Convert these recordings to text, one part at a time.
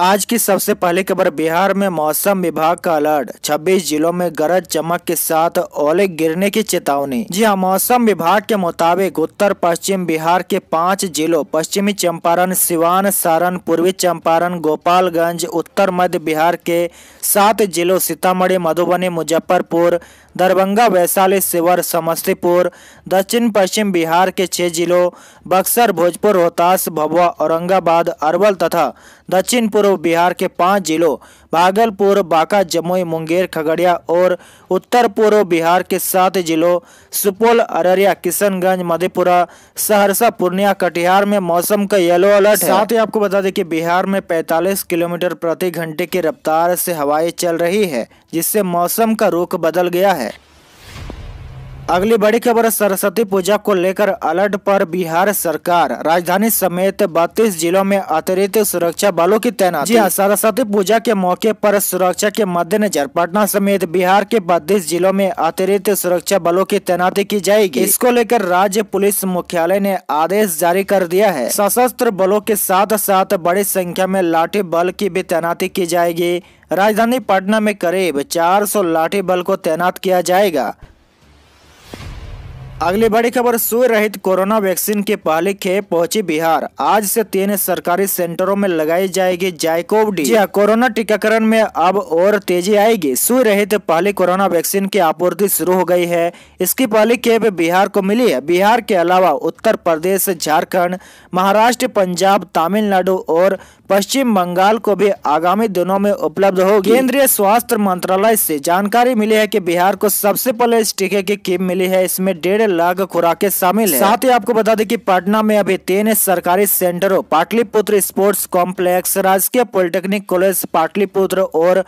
आज की सबसे पहली खबर बिहार में मौसम विभाग का अलर्ट 26 जिलों में गरज चमक के साथ ओले गिरने की चेतावनी जी हाँ मौसम विभाग के मुताबिक उत्तर पश्चिम बिहार के पाँच जिलों पश्चिमी चंपारण सिवान सारण पूर्वी चंपारण गोपालगंज उत्तर मध्य बिहार के सात जिलों सीतामढ़ी मधुबनी मुजफ्फरपुर दरभंगा वैशाली शिवर समस्तीपुर दक्षिण पश्चिम बिहार के छह जिलों बक्सर भोजपुर रोहतास भभुआ औरंगाबाद अरवल तथा दक्षिण पूर्व बिहार के पांच जिलों भागलपुर बांका जमुई मुंगेर खगड़िया और उत्तर पूर्व बिहार के सात जिलों सुपौल अररिया किशनगंज मधेपुरा सहरसा पूर्णिया कटिहार में मौसम का येलो अलर्ट है साथ ही आपको बता दें कि बिहार में 45 किलोमीटर प्रति घंटे की रफ्तार से हवाएं चल रही है जिससे मौसम का रुख बदल गया है अगली बड़ी खबर सरस्वती पूजा को लेकर अलर्ट पर बिहार सरकार राजधानी समेत 32 जिलों में अतिरिक्त सुरक्षा बलों की तैनाती हाँ, सरस्वती पूजा के मौके पर सुरक्षा के मद्देनजर पटना समेत बिहार के 32 जिलों में अतिरिक्त सुरक्षा बलों की तैनाती की जाएगी इसको लेकर राज्य पुलिस मुख्यालय ने आदेश जारी कर दिया है सशस्त्र बलों के साथ साथ बड़ी संख्या में लाठी बल की भी तैनाती की जाएगी राजधानी पटना में करीब चार लाठी बल को तैनात किया जाएगा अगली बड़ी खबर सुई रहित कोरोना वैक्सीन के पहले खेप पहुंची बिहार आज से तीन सरकारी सेंटरों में लगाई जाएगी जायकोव डी हाँ, कोरोना टीकाकरण में अब और तेजी आएगी सुई रहित पहली कोरोना वैक्सीन की आपूर्ति शुरू हो गई है इसकी पहली खेप बिहार को मिली है बिहार के अलावा उत्तर प्रदेश झारखण्ड महाराष्ट्र पंजाब तमिलनाडु और पश्चिम बंगाल को भी आगामी दिनों में उपलब्ध होगी केंद्रीय स्वास्थ्य मंत्रालय से जानकारी मिली है कि बिहार को सबसे पहले इस टीके की कीप मिली है इसमें डेढ़ लाख खुराकें शामिल है साथ ही आपको बता दें कि पटना में अभी तीन सरकारी सेंटरों पाटलिपुत्र स्पोर्ट्स कॉम्प्लेक्स राजकीय पॉलिटेक्निक कॉलेज पाटलिपुत्र और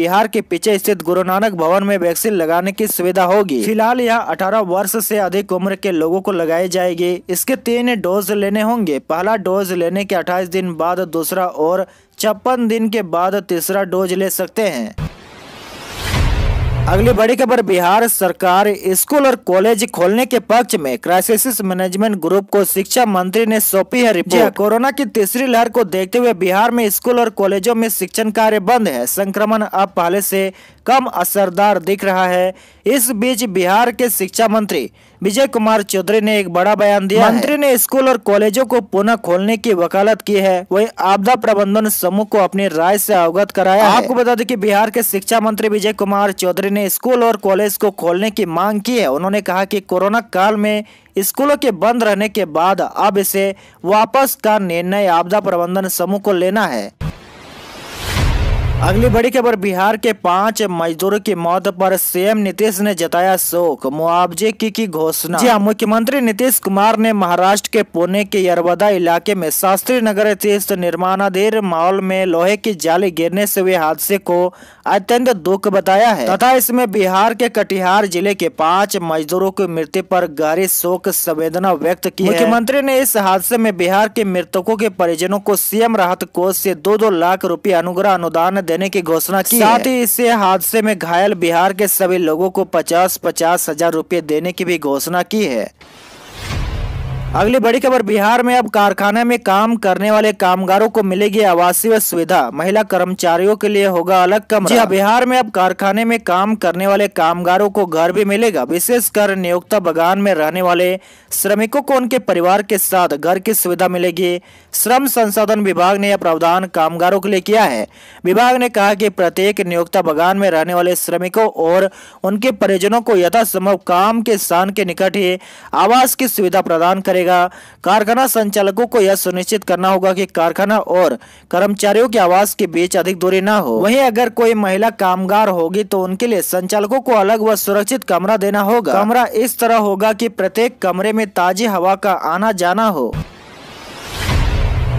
बिहार के पीछे स्थित गुरु नानक भवन में वैक्सीन लगाने की सुविधा होगी फिलहाल यहाँ अठारह वर्ष ऐसी अधिक उम्र के लोगों को लगाई जाएगी इसके तीन डोज लेने होंगे पहला डोज लेने के अट्ठाईस दिन बाद दूसरा और छप्पन दिन के बाद तीसरा डोज ले सकते हैं अगली बड़ी खबर बिहार सरकार स्कूल और कॉलेज खोलने के पक्ष में क्राइसिस मैनेजमेंट ग्रुप को शिक्षा मंत्री ने सौंपी है रिपोर्ट हाँ। कोरोना की तीसरी लहर को देखते हुए बिहार में स्कूल और कॉलेजों में शिक्षण कार्य बंद है संक्रमण अब पहले से कम असरदार दिख रहा है इस बीच बिहार के शिक्षा मंत्री विजय कुमार चौधरी ने एक बड़ा बयान दिया मंत्री ने स्कूल और कॉलेजों को पुनः खोलने की वकालत की है वही आपदा प्रबंधन समूह को अपनी राय से अवगत कराया आपको बता दें कि बिहार के शिक्षा मंत्री विजय कुमार चौधरी ने स्कूल और कॉलेज को खोलने की मांग की है उन्होंने कहा की कोरोना काल में स्कूलों के बंद रहने के बाद अब इसे वापस का निर्णय आपदा प्रबंधन समूह को लेना है अगली बड़ी खबर बिहार के पांच मजदूरों की मौत पर सीएम नीतीश ने जताया शोक मुआवजे की की घोषणा जी मुख्यमंत्री नीतीश कुमार ने महाराष्ट्र के पुणे के यरवदा इलाके में शास्त्री नगर स्थित निर्माणाधीन मॉल में लोहे की जाली गिरने से हुए हादसे को अत्यंत दुख बताया है तथा इसमें बिहार के कटिहार जिले के पांच मजदूरों की मृत्यु पर गहरी शोक संवेदना व्यक्त की मुख्यमंत्री ने इस हादसे में बिहार के मृतकों के परिजनों को सीएम राहत कोष से दो दो लाख रूपए अनुग्रह अनुदान देने की घोषणा की साथ ही इस हादसे में घायल बिहार के सभी लोगों को पचास पचास हजार रूपए देने की भी घोषणा की है अगली बड़ी खबर बिहार में अब कारखाना में काम करने वाले कामगारों को मिलेगी आवासीय सुविधा महिला कर्मचारियों के लिए होगा अलग कमरा जी हाँ, बिहार में अब कारखाने में काम करने वाले कामगारों को घर भी मिलेगा विशेषकर नियोक्ता बगान में रहने वाले श्रमिकों को उनके परिवार के साथ घर की सुविधा मिलेगी श्रम संसाधन विभाग ने यह प्रावधान कामगारों के लिए किया है विभाग ने कहा की प्रत्येक नियोक्ता बगान में रहने वाले श्रमिकों और उनके परिजनों को यथासंभव काम के स्थान के निकट ही आवास की सुविधा प्रदान करेगा पड़ेगा कारखाना संचालकों को यह सुनिश्चित करना होगा कि कारखाना और कर्मचारियों के आवास के बीच अधिक दूरी न हो वहीं अगर कोई महिला कामगार होगी तो उनके लिए संचालकों को अलग व सुरक्षित कमरा देना होगा कमरा इस तरह होगा की प्रत्येक कमरे में ताजी हवा का आना जाना हो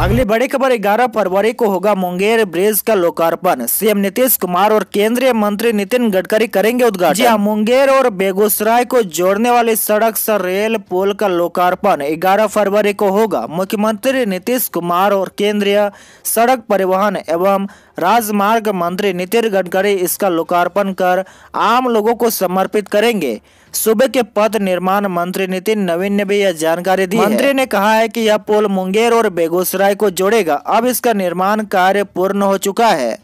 अगली बड़ी खबर 11 फरवरी को होगा मुंगेर ब्रिज का लोकार्पण सीएम नीतीश कुमार और केंद्रीय मंत्री नितिन गडकरी करेंगे उद्घाटन जी हाँ, मुंगेर और बेगूसराय को जोड़ने वाली सड़क से रेल पुल का लोकार्पण 11 फरवरी को होगा मुख्यमंत्री नीतीश कुमार और केंद्रीय सड़क परिवहन एवं राजमार्ग मंत्री नितिन गडकरी इसका लोकार्पण कर आम लोगों को समर्पित करेंगे सूबे के पथ निर्माण मंत्री नितिन नवीन ने भी यह जानकारी दी मंत्री ने कहा है कि यह पुल मुंगेर और बेगूसराय को जोड़ेगा अब इसका निर्माण कार्य पूर्ण हो चुका है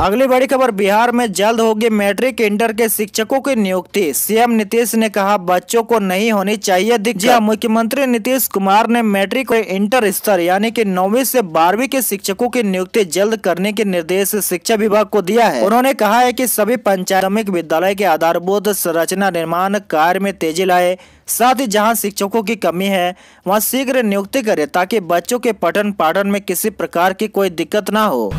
अगली बड़ी खबर बिहार में जल्द होगी मैट्रिक इंटर के शिक्षकों की नियुक्ति सीएम नीतीश ने कहा बच्चों को नहीं होनी चाहिए दिग्गज हाँ, मुख्यमंत्री नीतीश कुमार ने मैट्रिक और इंटर स्तर यानी कि नौवीं से बारहवीं के शिक्षकों की नियुक्ति जल्द करने के निर्देश शिक्षा विभाग को दिया है उन्होंने कहा है की सभी पंचायत विद्यालय के आधारभूत संरचना निर्माण कार्य में तेजी लाए साथ ही जहाँ शिक्षकों की कमी है वहाँ शीघ्र नियुक्ति करे ताकि बच्चों के पठन पाठन में किसी प्रकार की कोई दिक्कत न हो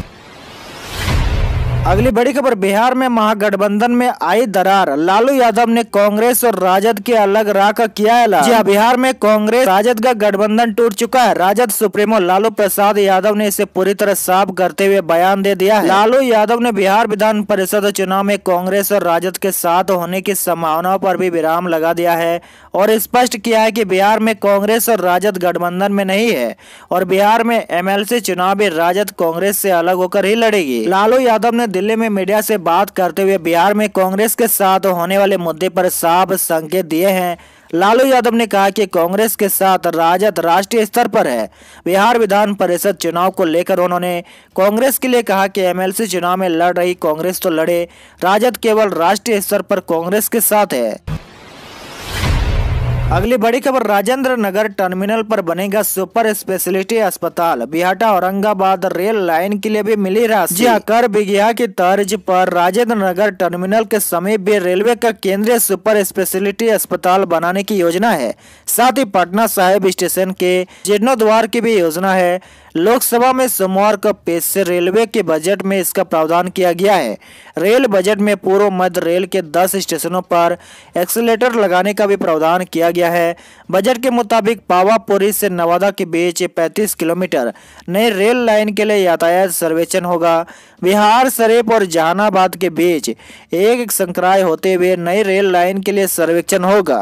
अगली बड़ी खबर बिहार में महागठबंधन में आई दरार लालू यादव ने कांग्रेस और राजद के अलग राह का किया ऐलान जी हाँ, बिहार में कांग्रेस राजद का गठबंधन टूट चुका है राजद सुप्रीमो लालू प्रसाद यादव ने इसे पूरी तरह साफ करते हुए बयान दे दिया है लालू यादव ने बिहार विधान परिषद चुनाव में कांग्रेस और राजद के साथ होने की संभावनाओं पर भी विराम लगा दिया है और स्पष्ट किया है की बिहार में कांग्रेस और राजद गठबंधन में नहीं है और बिहार में एम चुनाव भी राजद कांग्रेस से अलग होकर ही लड़ेगी लालू यादव ने दिल्ली में मीडिया से बात करते हुए बिहार में कांग्रेस के साथ होने वाले मुद्दे पर साफ संकेत दिए हैं लालू यादव ने कहा कि कांग्रेस के साथ राजद राष्ट्रीय स्तर पर है बिहार विधान परिषद चुनाव को लेकर उन्होंने कांग्रेस के लिए कहा कि एमएलसी चुनाव में लड़ रही कांग्रेस तो लड़े राजद केवल राष्ट्रीय स्तर पर कांग्रेस के साथ है अगली बड़ी खबर राजेंद्र नगर टर्मिनल पर बनेगा सुपर स्पेशलिटी अस्पताल बिहाटा औरंगाबाद रेल लाइन के लिए भी मिली राशि हाँ, कर बिगिया की तर्ज पर राजेंद्र नगर टर्मिनल के समीप भी रेलवे का केंद्रीय सुपर स्पेशलिटी अस्पताल बनाने की योजना है साथ ही पटना साहिब स्टेशन के जीर्णोद्वार की भी योजना है लोकसभा में सोमवार को पेश से रेलवे के बजट में इसका प्रावधान किया गया है रेल बजट में पूर्व मध्य रेल के 10 स्टेशनों पर एक्सीटर लगाने का भी प्रावधान किया गया है बजट के मुताबिक पावापुरी से नवादा के बीच 35 किलोमीटर नए रेल लाइन के लिए यातायात सर्वेक्षण होगा बिहार शरीफ और जहानाबाद के बीच एक संक्राय होते हुए नई रेल लाइन के लिए सर्वेक्षण होगा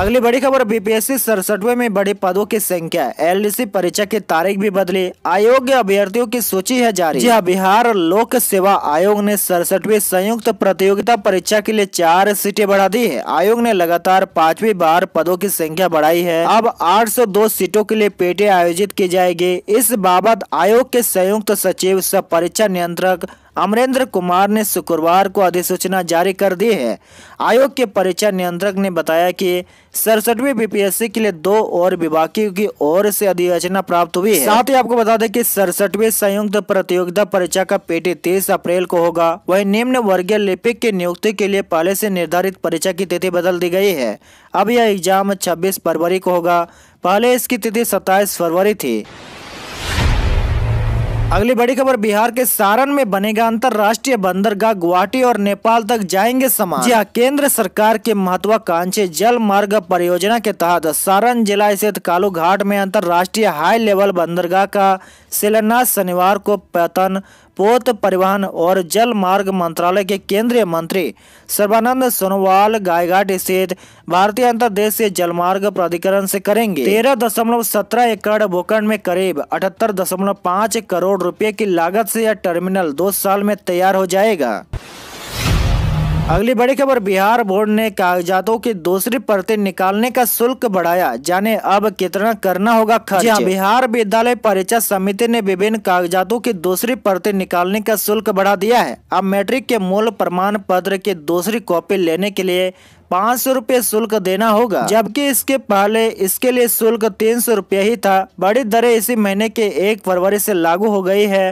अगली बड़ी खबर बीपीएससी सड़सठवे में बड़े पदों की संख्या एलडीसी परीक्षा की तारीख भी बदली आयोग अभ्यर्थियों की सूची है जारी जी हाँ, बिहार लोक सेवा आयोग ने सड़सठवी संयुक्त प्रतियोगिता परीक्षा के लिए चार सीटें बढ़ा दी है आयोग ने लगातार पांचवी बार पदों की संख्या बढ़ाई है अब आठ सीटों के लिए पेटे आयोजित की जाएगी इस बाबत आयोग के संयुक्त सचिव सब परीक्षा नियंत्रक अमरेंद्र कुमार ने शुक्रवार को अधिसूचना जारी कर दी है आयोग के परीक्षा नियंत्रक ने बताया कि सड़सठवीं बीपीएससी के लिए दो और विभागियों की ओर से अधिसूचना प्राप्त हुई है साथ ही आपको बता दें कि सड़सठवीं संयुक्त प्रतियोगिता परीक्षा का पेटी तीस अप्रैल को होगा वही निम्न वर्गीय लिपिक की नियुक्ति के लिए पहले से निर्धारित परीक्षा की तिथि बदल दी गई है अब यह एग्जाम छब्बीस फरवरी को होगा पहले इसकी तिथि सत्ताईस फरवरी थी अगली बड़ी खबर बिहार के सारण में बनेगा अंतर्राष्ट्रीय बंदरगाह गुवाहाटी और नेपाल तक जाएंगे सामान जी हाँ, केंद्र सरकार के महत्वाकांक्षी जल मार्ग परियोजना के तहत सारण जिला स्थित कालू घाट में अंतर्राष्ट्रीय हाई लेवल बंदरगाह का शिलान्यास शनिवार को पैतन पोत परिवहन और जल मार्ग मंत्रालय के केंद्रीय मंत्री सर्वानंद सोनोवाल गायघाट स्थित भारतीय अंतर्देशीय जलमार्ग प्राधिकरण से करेंगे तेरह दशमलव सत्रह एकड़ भूखंड में करीब अठहत्तर दशमलव पाँच करोड़ रुपए की लागत से यह टर्मिनल दो साल में तैयार हो जाएगा अगली बड़ी खबर बिहार बोर्ड ने कागजातों की दूसरी परतें निकालने का शुल्क बढ़ाया जाने अब कितना करना होगा खर्च हाँ, बिहार विद्यालय परीक्षा समिति ने विभिन्न कागजातों की दूसरी परतें निकालने का शुल्क बढ़ा दिया है अब मैट्रिक के मूल प्रमाण पत्र की दूसरी कॉपी लेने के लिए पाँच सौ रूपए शुल्क देना होगा जबकि इसके पहले इसके लिए शुल्क तीन सौ रूपए ही था बड़ी दरें इसी महीने के एक फरवरी से लागू हो गई है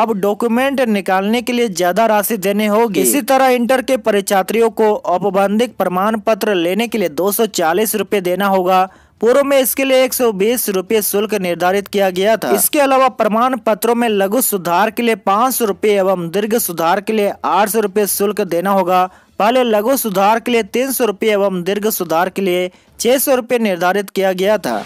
अब डॉक्यूमेंट निकालने के लिए ज्यादा राशि देने होगी इसी तरह इंटर के परीक्षार्थियों को औपबंधिक प्रमाण पत्र लेने के लिए दो सौ चालीस देना होगा पूर्व में इसके लिए एक सौ शुल्क निर्धारित किया गया था इसके अलावा प्रमाण पत्रों में लघु सुधार के लिए पाँच सौ एवं दीर्घ सुधार के लिए आठ सौ शुल्क देना होगा पहले लघु सुधार के लिए तीन सौ एवं दीर्घ सुधार के लिए छह सौ निर्धारित किया गया था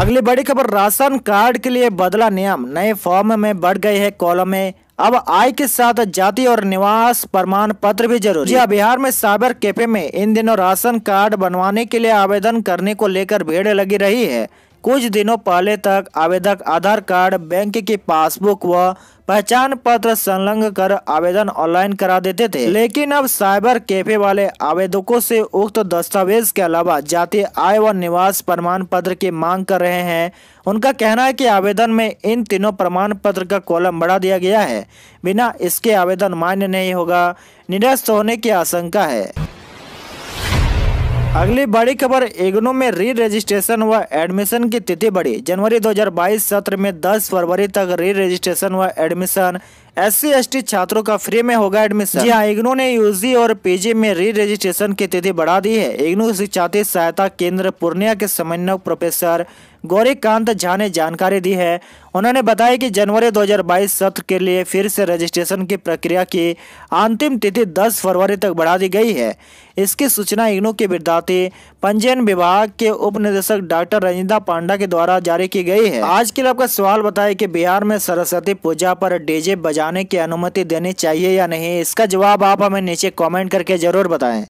अगली बड़ी खबर राशन कार्ड के लिए बदला नियम नए फॉर्म में बढ़ गए है कॉलम में अब आय के साथ जाति और निवास प्रमाण पत्र भी जरूरी है हाँ, बिहार में साइबर कैफे में इन दिनों राशन कार्ड बनवाने के लिए आवेदन करने को लेकर भीड़ लगी रही है कुछ दिनों पहले तक आवेदक आधार कार्ड बैंक की पासबुक व पहचान पत्र संलग्न कर आवेदन ऑनलाइन करा देते थे लेकिन अब साइबर कैफे वाले आवेदकों से उक्त दस्तावेज के अलावा जाति आय व निवास प्रमाण पत्र की मांग कर रहे हैं उनका कहना है कि आवेदन में इन तीनों प्रमाण पत्र का कॉलम बढ़ा दिया गया है बिना इसके आवेदन मान्य नहीं होगा निरस्त होने की आशंका है अगली बड़ी खबर एग्नो में री रजिस्ट्रेशन व एडमिशन की तिथि बढ़ी जनवरी 2022 सत्र में 10 फरवरी तक री रजिस्ट्रेशन व एडमिशन एस सी छात्रों का फ्री में होगा एडमिशन जी हाँ इग्नू ने यूजी और पीजी में री रजिस्ट्रेशन की तिथि बढ़ा दी है इग्नू शिक्षा सहायता केंद्र पूर्णिया के समन्वयक प्रोफेसर गौरीकांत झा ने जानकारी दी है उन्होंने बताया कि जनवरी 2022 सत्र के लिए फिर से रजिस्ट्रेशन की प्रक्रिया की अंतिम तिथि 10 फरवरी तक बढ़ा दी गई है इसकी सूचना इग्नू के विद्यार्थी पंजीयन विभाग के उप निदेशक डॉक्टर रंजिंदा पांडा के द्वारा जारी की गई है आज के लिए आपका सवाल बताया कि बिहार में सरस्वती पूजा पर डीजे बजा जाने की अनुमति देनी चाहिए या नहीं इसका जवाब आप हमें नीचे कमेंट करके ज़रूर बताएं